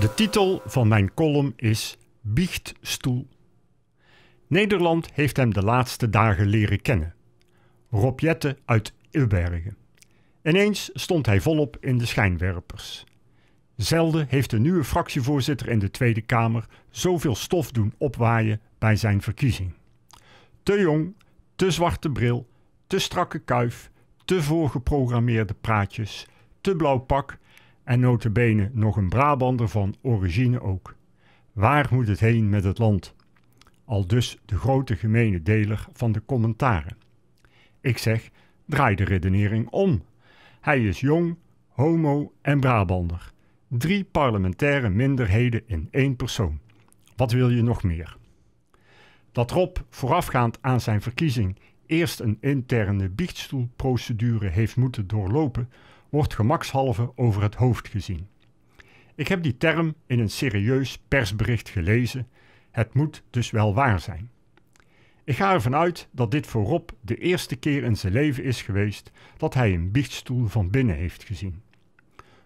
De titel van mijn column is Biechtstoel. Nederland heeft hem de laatste dagen leren kennen. Rob Jette uit Ilbergen. Ineens stond hij volop in de schijnwerpers. Zelden heeft de nieuwe fractievoorzitter in de Tweede Kamer zoveel stof doen opwaaien bij zijn verkiezing. Te jong, te zwarte bril, te strakke kuif, te voorgeprogrammeerde praatjes, te blauw pak en notabene nog een Brabander van origine ook. Waar moet het heen met het land? Al dus de grote gemene deler van de commentaren. Ik zeg, draai de redenering om. Hij is jong, homo en Brabander. Drie parlementaire minderheden in één persoon. Wat wil je nog meer? Dat Rob voorafgaand aan zijn verkiezing eerst een interne biechtstoelprocedure heeft moeten doorlopen wordt gemakshalve over het hoofd gezien. Ik heb die term in een serieus persbericht gelezen, het moet dus wel waar zijn. Ik ga ervan uit dat dit voor Rob de eerste keer in zijn leven is geweest dat hij een biechtstoel van binnen heeft gezien.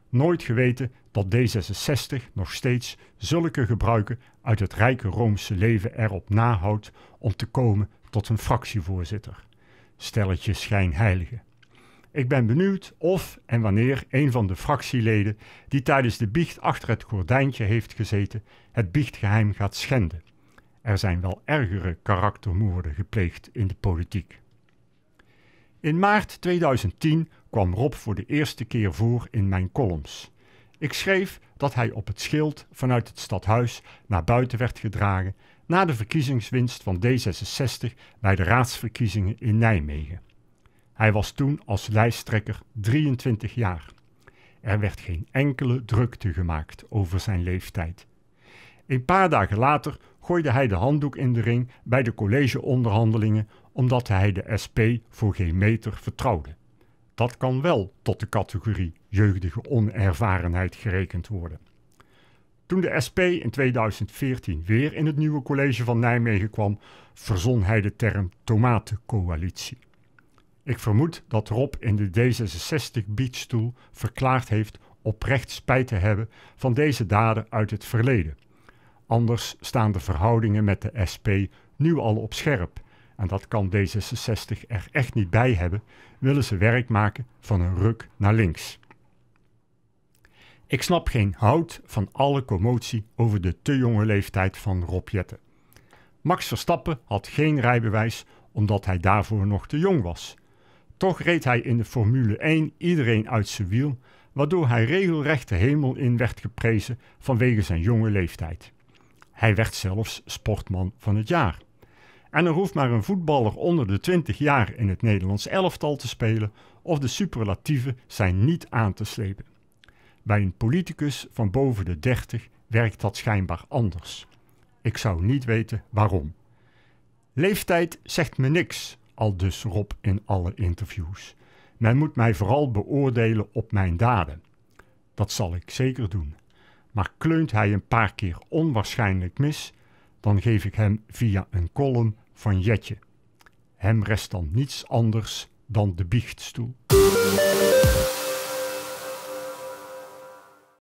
Nooit geweten dat D66 nog steeds zulke gebruiken uit het rijke Roomse leven erop nahoudt om te komen tot een fractievoorzitter. Stelletje schijnheilige. Ik ben benieuwd of en wanneer een van de fractieleden die tijdens de biecht achter het gordijntje heeft gezeten, het biechtgeheim gaat schenden. Er zijn wel ergere karaktermoorden gepleegd in de politiek. In maart 2010 kwam Rob voor de eerste keer voor in mijn columns. Ik schreef dat hij op het schild vanuit het stadhuis naar buiten werd gedragen na de verkiezingswinst van D66 bij de raadsverkiezingen in Nijmegen. Hij was toen als lijsttrekker 23 jaar. Er werd geen enkele drukte gemaakt over zijn leeftijd. Een paar dagen later gooide hij de handdoek in de ring bij de collegeonderhandelingen omdat hij de SP voor geen meter vertrouwde. Dat kan wel tot de categorie jeugdige onervarenheid gerekend worden. Toen de SP in 2014 weer in het nieuwe college van Nijmegen kwam, verzon hij de term tomatencoalitie. Ik vermoed dat Rob in de D66 Beachstoel verklaard heeft oprecht spijt te hebben van deze daden uit het verleden. Anders staan de verhoudingen met de SP nu al op scherp. En dat kan D66 er echt niet bij hebben, willen ze werk maken van een ruk naar links. Ik snap geen hout van alle commotie over de te jonge leeftijd van Rob Jetten. Max Verstappen had geen rijbewijs omdat hij daarvoor nog te jong was. Toch reed hij in de Formule 1 iedereen uit zijn wiel, waardoor hij regelrecht de hemel in werd geprezen vanwege zijn jonge leeftijd. Hij werd zelfs sportman van het jaar. En er hoeft maar een voetballer onder de 20 jaar in het Nederlands elftal te spelen of de superlatieven zijn niet aan te slepen. Bij een politicus van boven de 30 werkt dat schijnbaar anders. Ik zou niet weten waarom. Leeftijd zegt me niks, al dus Rob in alle interviews. Men moet mij vooral beoordelen op mijn daden. Dat zal ik zeker doen. Maar kleunt hij een paar keer onwaarschijnlijk mis, dan geef ik hem via een column van Jetje. Hem rest dan niets anders dan de biechtstoel.